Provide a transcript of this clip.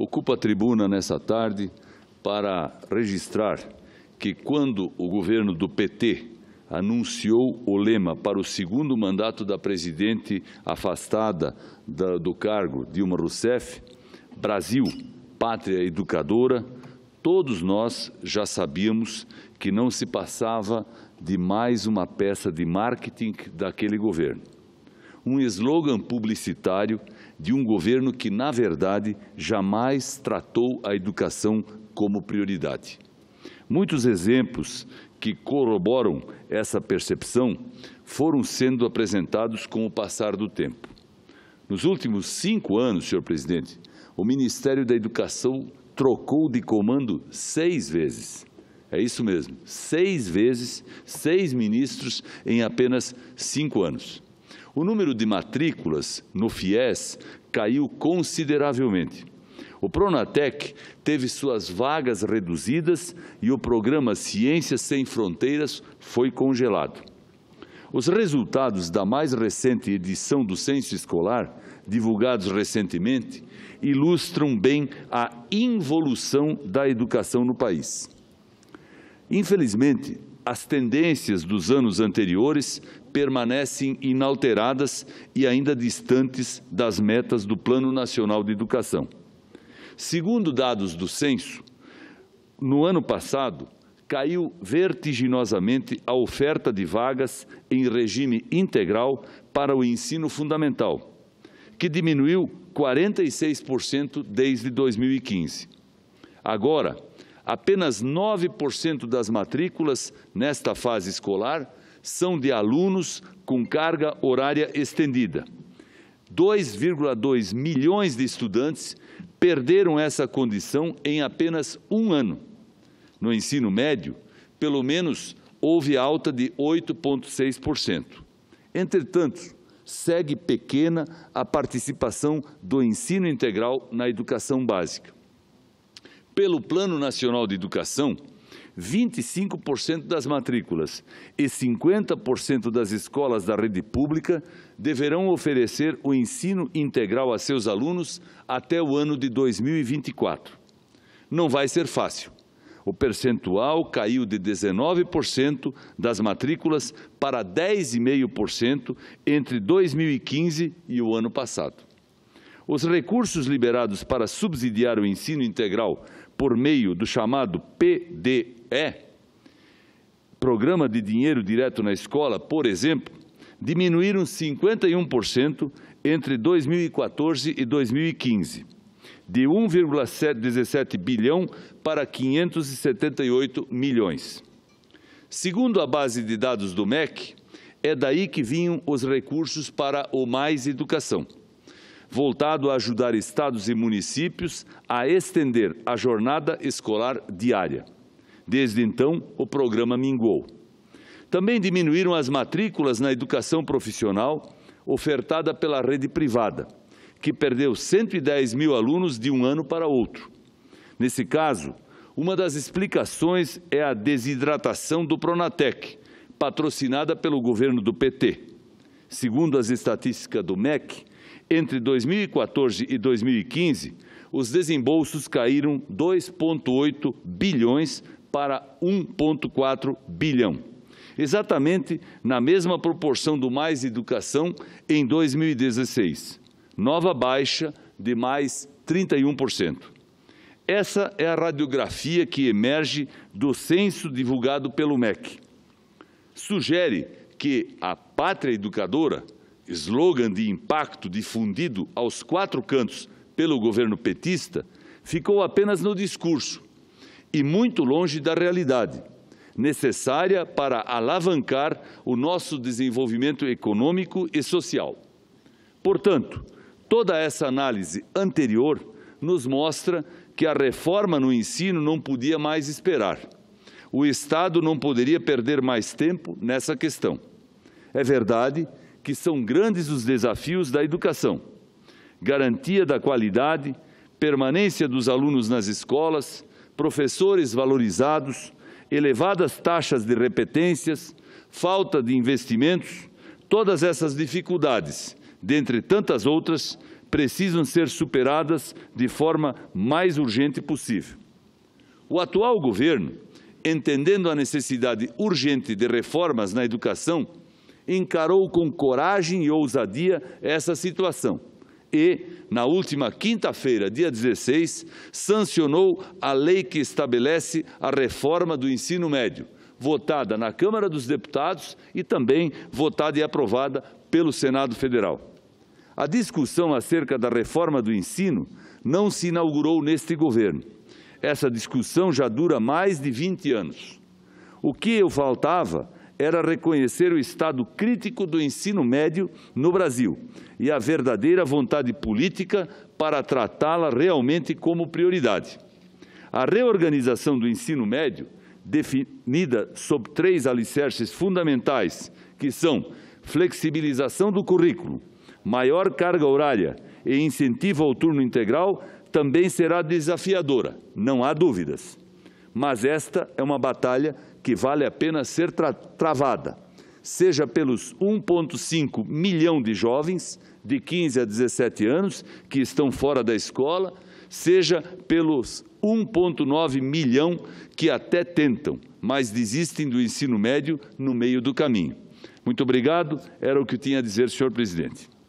ocupo a tribuna nessa tarde para registrar que quando o governo do PT anunciou o lema para o segundo mandato da presidente afastada da, do cargo, Dilma Rousseff, Brasil, pátria educadora, todos nós já sabíamos que não se passava de mais uma peça de marketing daquele governo um slogan publicitário de um governo que, na verdade, jamais tratou a educação como prioridade. Muitos exemplos que corroboram essa percepção foram sendo apresentados com o passar do tempo. Nos últimos cinco anos, senhor presidente, o Ministério da Educação trocou de comando seis vezes. É isso mesmo, seis vezes, seis ministros em apenas cinco anos. O número de matrículas no FIES caiu consideravelmente. O Pronatec teve suas vagas reduzidas e o programa Ciências Sem Fronteiras foi congelado. Os resultados da mais recente edição do censo escolar, divulgados recentemente, ilustram bem a involução da educação no país. Infelizmente, as tendências dos anos anteriores permanecem inalteradas e ainda distantes das metas do Plano Nacional de Educação. Segundo dados do censo, no ano passado, caiu vertiginosamente a oferta de vagas em regime integral para o ensino fundamental, que diminuiu 46% desde 2015. Agora, apenas 9% das matrículas nesta fase escolar são de alunos com carga horária estendida. 2,2 milhões de estudantes perderam essa condição em apenas um ano. No ensino médio, pelo menos houve alta de 8,6%. Entretanto, segue pequena a participação do ensino integral na educação básica. Pelo Plano Nacional de Educação, 25% das matrículas e 50% das escolas da rede pública deverão oferecer o ensino integral a seus alunos até o ano de 2024. Não vai ser fácil. O percentual caiu de 19% das matrículas para 10,5% entre 2015 e o ano passado. Os recursos liberados para subsidiar o ensino integral por meio do chamado PDE é programa de dinheiro direto na escola, por exemplo, diminuíram 51% entre 2014 e 2015, de 1,17 bilhão para 578 milhões. Segundo a base de dados do MEC, é daí que vinham os recursos para o Mais Educação, voltado a ajudar estados e municípios a estender a jornada escolar diária. Desde então, o programa mingou. Também diminuíram as matrículas na educação profissional ofertada pela rede privada, que perdeu 110 mil alunos de um ano para outro. Nesse caso, uma das explicações é a desidratação do Pronatec, patrocinada pelo governo do PT. Segundo as estatísticas do MEC, entre 2014 e 2015, os desembolsos caíram 2,8 bilhões para 1,4 bilhão. Exatamente na mesma proporção do Mais Educação em 2016. Nova baixa de mais 31%. Essa é a radiografia que emerge do censo divulgado pelo MEC. Sugere que a pátria educadora, slogan de impacto difundido aos quatro cantos pelo governo petista, ficou apenas no discurso e muito longe da realidade, necessária para alavancar o nosso desenvolvimento econômico e social. Portanto, toda essa análise anterior nos mostra que a reforma no ensino não podia mais esperar. O Estado não poderia perder mais tempo nessa questão. É verdade que são grandes os desafios da educação. Garantia da qualidade, permanência dos alunos nas escolas, professores valorizados, elevadas taxas de repetências, falta de investimentos, todas essas dificuldades, dentre tantas outras, precisam ser superadas de forma mais urgente possível. O atual governo, entendendo a necessidade urgente de reformas na educação, encarou com coragem e ousadia essa situação e, na última quinta-feira, dia 16, sancionou a lei que estabelece a reforma do ensino médio, votada na Câmara dos Deputados e também votada e aprovada pelo Senado Federal. A discussão acerca da reforma do ensino não se inaugurou neste governo. Essa discussão já dura mais de 20 anos. O que eu faltava era reconhecer o estado crítico do ensino médio no Brasil e a verdadeira vontade política para tratá-la realmente como prioridade. A reorganização do ensino médio, definida sob três alicerces fundamentais, que são flexibilização do currículo, maior carga horária e incentivo ao turno integral, também será desafiadora, não há dúvidas. Mas esta é uma batalha que vale a pena ser tra travada, seja pelos 1,5 milhão de jovens de 15 a 17 anos que estão fora da escola, seja pelos 1,9 milhão que até tentam, mas desistem do ensino médio no meio do caminho. Muito obrigado, era o que eu tinha a dizer, senhor presidente.